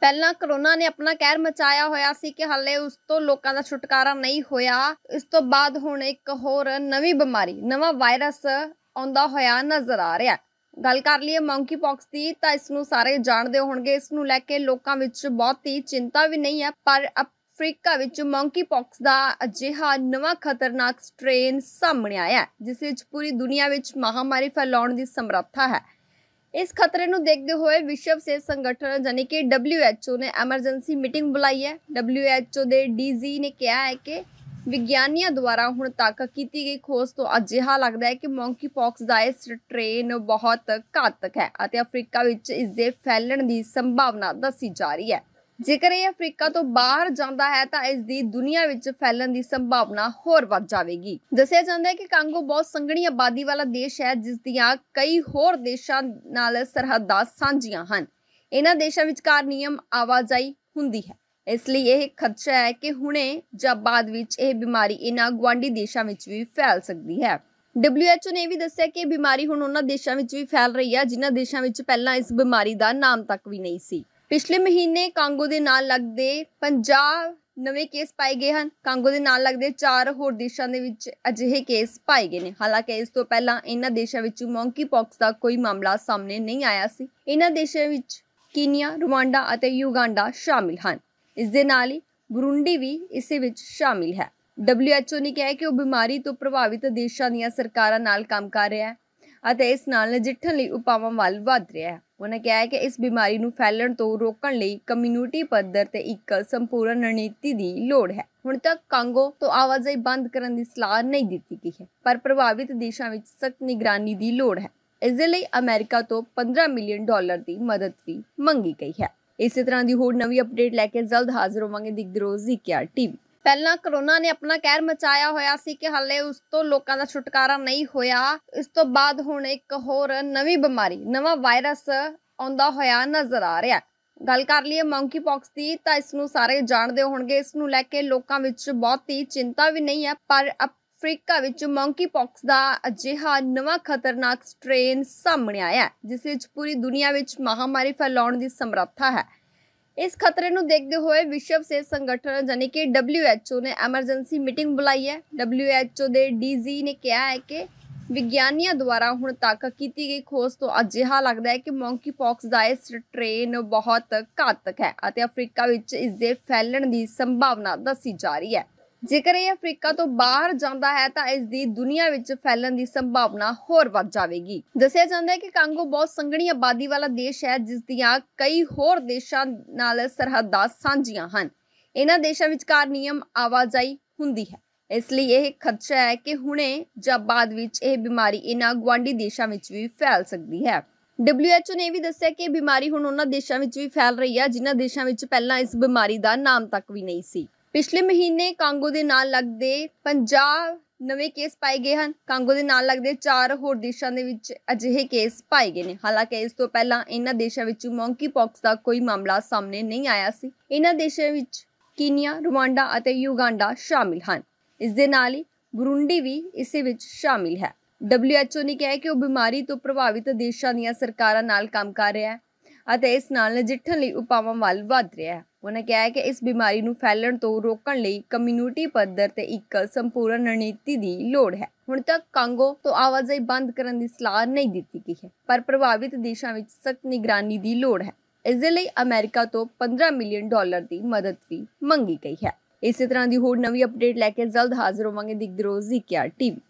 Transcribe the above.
ਪਹਿਲਾਂ ਕਰੋਨਾ ਨੇ ਆਪਣਾ ਕਹਿਰ ਮਚਾਇਆ ਹੋਇਆ ਸੀ ਕਿ ਹੱਲੇ ਉਸ ਤੋਂ ਲੋਕਾਂ ਦਾ ਛੁਟਕਾਰਾ ਨਹੀਂ ਹੋਇਆ ਇਸ ਤੋਂ ਬਾਅਦ ਹੁਣ ਇੱਕ ਹੋਰ ਨਵੀਂ ਬਿਮਾਰੀ ਨਵਾਂ ਵਾਇਰਸ ਆਉਂਦਾ ਹੋਇਆ ਨਜ਼ਰ ਆ ਰਿਹਾ ਗੱਲ ਕਰ ਲਈਏ ਮੰਕੀ ਪੌਕਸ ਦੀ ਤਾਂ ਇਸ ਨੂੰ ਸਾਰੇ ਜਾਣਦੇ ਹੋਣਗੇ ਇਸ ਨੂੰ ਲੈ ਕੇ ਲੋਕਾਂ ਵਿੱਚ ਬਹੁਤ ਹੀ ਚਿੰਤਾ ਵੀ ਨਹੀਂ ਹੈ ਪਰ ਅਫਰੀਕਾ ਵਿੱਚ ਮੰਕੀ ਪੌਕਸ ਦਾ ਅਜਿਹਾ ਨਵਾਂ ਖਤਰਨਾਕ ਸਟ੍ਰੇਨ ਸਾਹਮਣੇ ਆਇਆ ਜਿਸ ਵਿੱਚ ਪੂਰੀ ਦੁਨੀਆ ਵਿੱਚ ਮਹਾਮਾਰੀ ਫੈਲਾਉਣ ਦੀ ਸਮਰੱਥਾ ਹੈ ਇਸ ਖਤਰੇ ਨੂੰ ਦੇਖਦੇ ਹੋਏ ਵਿਸ਼ਵ ਸਿਹਤ ਸੰਗਠਨ ਜਾਨੀ ਕਿ WHO ਨੇ ਐਮਰਜੈਂਸੀ ਮੀਟਿੰਗ ਬੁਲਾਈ ਹੈ WHO ਦੇ DG ਨੇ ਕਿਹਾ ਹੈ ਕਿ ਵਿਗਿਆਨੀਆਂ ਦੁਆਰਾ ਹੁਣ ਤੱਕ ਕੀਤੀ ਗਈ ਖੋਜ ਤੋਂ ਅਜਿਹਾ ਲੱਗਦਾ ਹੈ ਕਿ ਪੌਕਸ ਦਾ ਇਹ ਸਟ੍ਰੇਨ ਬਹੁਤ ਘਾਤਕ ਹੈ ਅਤੇ ਅਫਰੀਕਾ ਵਿੱਚ ਇਸ ਦੇ ਫੈਲਣ ਦੀ ਸੰਭਾਵਨਾ ਦੱਸੀ ਜਾ ਰਹੀ ਹੈ ਜੇਕਰ ਇਹ ਅਫਰੀਕਾ ਤੋਂ ਬਾਹਰ ਜਾਂਦਾ ਹੈ ਤਾਂ ਇਸ ਦੀ ਦੁਨੀਆ ਵਿੱਚ ਫੈਲਣ ਦੀ ਸੰਭਾਵਨਾ ਹੋਰ ਵੱਧ ਜਾਵੇਗੀ ਦੱਸਿਆ ਜਾਂਦਾ ਹੈ ਕਿ ਕਾਂਗੋ ਬਹੁਤ ਸੰਘਣੀ ਆਬਾਦੀ ਵਾਲਾ ਦੇਸ਼ ਹੈ ਜਿਸ ਦੀਆਂ ਕਈ ਹੋਰ ਦੇਸ਼ਾਂ ਨਾਲ ਸਰਹੱਦਾਂ ਸਾਂਝੀਆਂ ਹਨ ਇਹਨਾਂ ਦੇਸ਼ਾਂ ਵਿਚਕਾਰ ਨਿਯਮ ਆਵਾਜਾਈ ਹੁੰਦੀ ਹੈ ਇਸ ਲਈ ਇਹ ਖਤਰਾ ਹੈ ਕਿ ਹੁਣੇ ਜਾਂ ਬਾਅਦ ਵਿੱਚ ਇਹ ਬਿਮਾਰੀ ਇਹਨਾਂ ਗਵਾਂਡੀ ਦੇਸ਼ਾਂ ਵਿੱਚ ਵੀ ਫੈਲ ਸਕਦੀ ਹੈ WHO ਨੇ ਵੀ ਦੱਸਿਆ ਕਿ ਇਹ ਬਿਮਾਰੀ ਹੁਣ ਉਹਨਾਂ ਦੇਸ਼ਾਂ ਵਿੱਚ ਵੀ ਫੈਲ ਰਹੀ ਹੈ ਜਿਨ੍ਹਾਂ ਦੇਸ਼ਾਂ ਵਿੱਚ ਪਹਿਲਾਂ ਇਸ ਬਿਮਾਰੀ ਦਾ ਨਾਮ ਤੱਕ ਵੀ ਨਹੀਂ ਸੀ ਪਿਛਲੇ ਮਹੀਨੇ ਕਾਂਗੋ ਦੇ ਨਾਲ ਲੱਗਦੇ 50 ਨਵੇਂ ਕੇਸ ਪਾਏ ਗਏ ਹਨ ਕਾਂਗੋ ਦੇ ਨਾਲ ਲੱਗਦੇ ਚਾਰ ਹੋਰ ਦੇਸ਼ਾਂ ਦੇ ਵਿੱਚ ਅਜਿਹੇ ਕੇਸ ਪਾਏ ਗਏ ਨੇ ਹਾਲਾਂਕਿ ਇਸ ਤੋਂ ਪਹਿਲਾਂ ਇਹਨਾਂ ਦੇਸ਼ਾਂ ਵਿੱਚ ਮੌਂਕੀ ਪੌਕਸ ਦਾ ਕੋਈ ਮਾਮਲਾ ਸਾਹਮਣੇ ਨਹੀਂ ਆਇਆ ਸੀ ਇਹਨਾਂ ਦੇਸ਼ਾਂ ਵਿੱਚ ਕੀਨੀਆ ਰਵਾਂਡਾ ਅਤੇ ਯੂਗਾਂਡਾ ਸ਼ਾਮਿਲ ਹਨ ਇਸ ਦੇ ਨਾਲ ਹੀ ਬਰੁੰਡੀ ਵੀ ਇਸੇ ਵਿੱਚ ਸ਼ਾਮਿਲ ਹੈ WHO ਨੇ ਕਿਹਾ ਕਿ ਉਹ ਬਿਮਾਰੀ ਤੋਂ ਪ੍ਰਭਾਵਿਤ ਦੇਸ਼ਾਂ ਦੀਆਂ ਸਰਕਾਰਾਂ ਨਾਲ ਕੰਮ ਕਰ ਰਿਹਾ ਹੈ ਅਤੇ ਇਸ ਨਾਲ ਨਜਿੱਠਣ ਲਈ ਉਪਾਵਾਂ ਵੱਲ ਵਧ ਰਿਹਾ ਹੈ ਉਹਨਾਂ ਕਿਹਾ ਹੈ ਕਿ ਇਸ ਬਿਮਾਰੀ ਨੂੰ ਫੈਲਣ ਤੋਂ ਰੋਕਣ ਲਈ ਕਮਿਊਨਿਟੀ ਪੱਧਰ ਤੇ ਇੱਕ ਸੰਪੂਰਨ ਰਣਨੀਤੀ ਦੀ ਲੋੜ ਹੈ ਹੁਣ ਤੱਕ ਕਾਂਗੋ ਤੋਂ ਆਵਾਜਾਈ ਬੰਦ ਕਰਨ ਦੀ ਸਲਾਹ ਨਹੀਂ ਦਿੱਤੀ ਗਈ ਹੈ ਪਰ ਪ੍ਰਭਾਵਿਤ ਦੇਸ਼ਾਂ ਵਿੱਚ ਸਖਤ ਨਿਗਰਾਨੀ ਦੀ ਲੋੜ ਹੈ ਇਸ ਦੇ ਲਈ ਅਮਰੀਕਾ ਤੋਂ 15 ਮਿਲੀਅਨ ਡਾਲਰ ਦੀ ਮਦਦ ਵੀ ਮੰਗੀ ਗਈ ਹੈ ਇਸੇ ਤਰ੍ਹਾਂ ਦੀ ਹੋਰ ਨਵੀਂ ਅਪਡੇਟ ਲੈ ਕੇ ਜਲਦ ਹਾਜ਼ਰ ਹੋਵਾਂਗੇ ਦਿਗਦਰੋਜ਼ੀ ਕੇਆਰ ਟੀਵੀ ਪਹਿਲਾਂ ਕਰੋਨਾ ਨੇ ਆਪਣਾ ਕਹਿਰ ਮਚਾਇਆ ਹੋਇਆ ਸੀ ਕਿ ਹਾਲੇ ਉਸ ਤੋਂ ਲੋਕਾਂ ਦਾ ਛੁਟਕਾਰਾ ਨਹੀਂ ਹੋਇਆ ਇਸ ਤੋਂ ਬਾਅਦ ਹੁਣ ਇੱਕ ਹੋਰ ਨਵੀਂ ਬਿਮਾਰੀ ਨਵਾਂ ਵਾਇਰਸ ਆਉਂਦਾ ਹੋਇਆ ਨਜ਼ਰ ਆ ਰਿਹਾ ਗੱਲ ਕਰ ਲਈਏ ਮੰਕੀ ਪੌਕਸ ਦੀ ਤਾਂ ਇਸ ਨੂੰ ਸਾਰੇ ਜਾਣਦੇ ਹੋਣਗੇ ਇਸ ਨੂੰ ਲੈ ਕੇ ਲੋਕਾਂ ਵਿੱਚ ਬਹੁਤ ਹੀ ਚਿੰਤਾ ਵੀ ਨਹੀਂ ਹੈ ਪਰ ਅਫਰੀਕਾ ਵਿੱਚ ਮੰਕੀ ਪੌਕਸ ਦਾ ਅਜਿਹਾ ਨਵਾਂ ਖਤਰਨਾਕ ਸਟ੍ਰੇਨ ਸਾਹਮਣੇ ਆਇਆ ਜਿਸ ਵਿੱਚ ਪੂਰੀ ਦੁਨੀਆ ਵਿੱਚ ਮਹਾਮਾਰੀ ਫੈਲਾਉਣ ਦੀ ਸਮਰੱਥਾ ਹੈ ਇਸ ਖਤਰੇ ਨੂੰ ਦੇਖਦੇ ਹੋਏ ਵਿਸ਼ਵ ਸਿਹਤ ਸੰਗਠਨ ਯਾਨੀ ਕਿ WHO ਨੇ ਐਮਰਜੈਂਸੀ ਮੀਟਿੰਗ ਬੁਲਾਈ ਹੈ WHO ਦੇ DG ਨੇ ਕਿਹਾ ਹੈ ਕਿ ਵਿਗਿਆਨੀਆਂ ਦੁਆਰਾ ਹੁਣ ਤੱਕ ਕੀਤੀ ਗਈ ਖੋਜ ਤੋਂ ਅਜਿਹਾ ਲੱਗਦਾ ਹੈ ਕਿ ਪੌਕਸ ਦਾ ਇਹ ਸਟ੍ਰੇਨ ਬਹੁਤ ਘਾਤਕ ਹੈ ਅਤੇ ਅਫਰੀਕਾ ਵਿੱਚ ਇਸ ਦੇ ਫੈਲਣ ਦੀ ਸੰਭਾਵਨਾ ਦੱਸੀ ਜਾ ਰਹੀ ਹੈ ਜੇਕਰ ਇਹ ਅਫਰੀਕਾ ਤੋਂ ਬਾਹਰ ਜਾਂਦਾ ਹੈ ਤਾਂ ਇਸ ਦੀ ਦੁਨੀਆ ਵਿੱਚ ਫੈਲਣ ਦੀ ਸੰਭਾਵਨਾ ਹੋਰ ਵੱਧ ਜਾਵੇਗੀ ਦੱਸਿਆ ਜਾਂਦਾ ਹੈ ਕਿ ਕਾਂਗੋ ਬਹੁਤ ਸੰਘਣੀ ਆਬਾਦੀ ਵਾਲਾ ਦੇਸ਼ ਹੈ ਜਿਸ ਦੀਆਂ ਕਈ ਹੋਰ ਦੇਸ਼ਾਂ ਨਾਲ ਸਰਹੱਦਾਂ ਸਾਂਝੀਆਂ ਹਨ ਇਹਨਾਂ ਦੇਸ਼ਾਂ ਵਿਚਕਾਰ ਨਿਯਮ ਆਵਾਜਾਈ ਹੁੰਦੀ ਹੈ ਇਸ ਲਈ ਇਹ ਖਦਸ਼ਾ ਹੈ ਕਿ ਹੁਣੇ ਜਾਂ ਬਾਅਦ ਵਿੱਚ ਇਹ ਬਿਮਾਰੀ ਇਹਨਾਂ ਗਵਾਂਢੀ ਦੇਸ਼ਾਂ ਵਿੱਚ ਵੀ ਫੈਲ ਸਕਦੀ ਹੈ WHO ਨੇ ਵੀ ਦੱਸਿਆ ਕਿ ਇਹ ਬਿਮਾਰੀ ਹੁਣ ਉਹਨਾਂ ਦੇਸ਼ਾਂ ਵਿੱਚ ਵੀ ਫੈਲ ਰਹੀ ਹੈ ਜਿਨ੍ਹਾਂ ਦੇਸ਼ਾਂ ਵਿੱਚ ਪਹਿਲਾਂ ਇਸ ਬਿਮਾਰੀ ਦਾ ਨਾਮ ਤੱਕ ਵੀ ਨਹੀਂ ਸੀ ਪਿਛਲੇ ਮਹੀਨੇ ਕਾਂਗੋ ਦੇ ਨਾਲ ਲੱਗਦੇ 50 ਨਵੇਂ ਕੇਸ ਪਾਏ ਗਏ ਹਨ ਕਾਂਗੋ ਦੇ ਨਾਲ ਲੱਗਦੇ ਚਾਰ ਹੋਰ ਦੇਸ਼ਾਂ ਦੇ ਵਿੱਚ ਅਜਿਹੇ ਕੇਸ ਪਾਏ ਗਏ ਨੇ ਹਾਲਾਂਕਿ ਇਸ ਤੋਂ ਪਹਿਲਾਂ ਇਹਨਾਂ ਦੇਸ਼ਾਂ ਵਿੱਚ ਮੰਕੀ ਪੌਕਸ ਦਾ ਕੋਈ ਮਾਮਲਾ ਸਾਹਮਣੇ ਨਹੀਂ ਆਇਆ ਸੀ ਇਹਨਾਂ ਦੇਸ਼ਾਂ ਵਿੱਚ ਕੀਨੀਆ ਰਵਾਂਡਾ ਅਤੇ ਯੂਗਾਂਡਾ ਸ਼ਾਮਿਲ ਹਨ ਇਸ ਦੇ ਨਾਲ ਹੀ ਬੁਰੁੰਡੀ ਵੀ ਇਸੇ ਵਿੱਚ ਸ਼ਾਮਿਲ ਹੈ WHO ਨੇ ਕਿਹਾ ਕਿ ਉਹ ਬਿਮਾਰੀ ਤੋਂ ਪ੍ਰਭਾਵਿਤ ਦੇਸ਼ਾਂ ਦੀਆਂ ਸਰਕਾਰਾਂ ਨਾਲ ਕੰਮ ਕਰ ਰਿਹਾ ਹੈ ਅਤੇ ਇਸ ਨਾਲ ਨਜਿੱਠਣ ਲਈ ਉਪਾਵਾਂ ਵੱਲ ਵਧ ਰਿਹਾ ਹੈ ਉਹਨਾਂ ਕਿਹਾ ਕਿ ਇਸ ਬਿਮਾਰੀ ਨੂੰ ਫੈਲਣ ਤੋਂ ਰੋਕਣ ਲਈ ਕਮਿਊਨਿਟੀ ਪੱਧਰ ਤੇ ਇੱਕ ਸੰਪੂਰਨ ਰਣਨੀਤੀ ਦੀ ਲੋੜ ਹੈ ਹੁਣ ਤੱਕ ਕਾਂਗੋ ਤੋਂ ਆਵਾਜਾਈ ਬੰਦ ਕਰਨ ਦੀ ਸਲਾਹ ਨਹੀਂ ਦਿੱਤੀ ਗਈ ਹੈ ਪਰ ਪ੍ਰਭਾਵਿਤ ਦੇਸ਼ਾਂ ਵਿੱਚ ਸਖਤ ਨਿਗਰਾਨੀ ਦੀ ਲੋੜ ਹੈ ਇਸ ਦੇ ਲਈ ਅਮਰੀਕਾ ਤੋਂ 15 ਮਿਲੀਅਨ ਡਾਲਰ ਦੀ ਮਦਦ ਵੀ ਮੰਗੀ ਗਈ ਹੈ ਇਸੇ ਤਰ੍ਹਾਂ ਦੀ ਹੋਰ ਨਵੀਂ ਅਪਡੇਟ ਲੈ ਕੇ ਜਲਦ ਹਾਜ਼ਰ ਹੋਵਾਂਗੇ ਦਿਗਦਰੋਜ਼ੀ ਕਿਆ ਟੀਵੀ